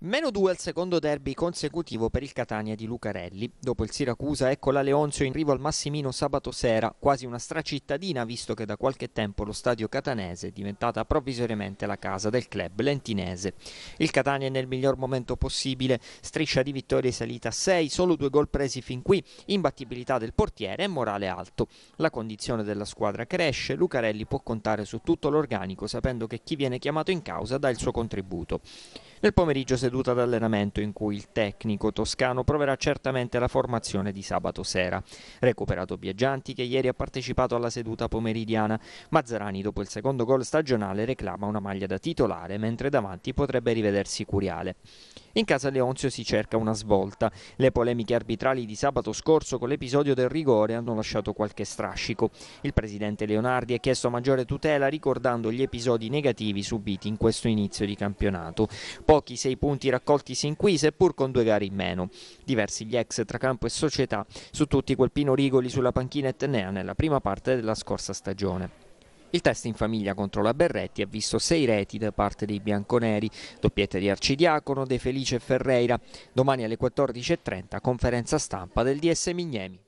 Meno due al secondo derby consecutivo per il Catania di Lucarelli. Dopo il Siracusa, ecco la Leonzio in rivo al Massimino sabato sera, quasi una stracittadina visto che da qualche tempo lo stadio catanese è diventata provvisoriamente la casa del club lentinese. Il Catania è nel miglior momento possibile, striscia di vittorie salita a 6, solo due gol presi fin qui, imbattibilità del portiere e morale alto. La condizione della squadra cresce, Lucarelli può contare su tutto l'organico sapendo che chi viene chiamato in causa dà il suo contributo. Nel pomeriggio seduta d'allenamento in cui il tecnico toscano proverà certamente la formazione di sabato sera. Recuperato Biaggianti che ieri ha partecipato alla seduta pomeridiana, Mazzarani dopo il secondo gol stagionale reclama una maglia da titolare mentre davanti potrebbe rivedersi Curiale. In casa Leonzio si cerca una svolta. Le polemiche arbitrali di sabato scorso con l'episodio del rigore hanno lasciato qualche strascico. Il presidente Leonardi ha chiesto maggiore tutela ricordando gli episodi negativi subiti in questo inizio di campionato. Pochi sei punti punti raccolti sin qui, seppur con due gare in meno. Diversi gli ex tra campo e società, su tutti quel Pino Rigoli sulla panchina etnea nella prima parte della scorsa stagione. Il test in famiglia contro la Berretti ha visto sei reti da parte dei bianconeri, doppietta di Arcidiacono, De Felice e Ferreira. Domani alle 14.30 conferenza stampa del DS Mignemi.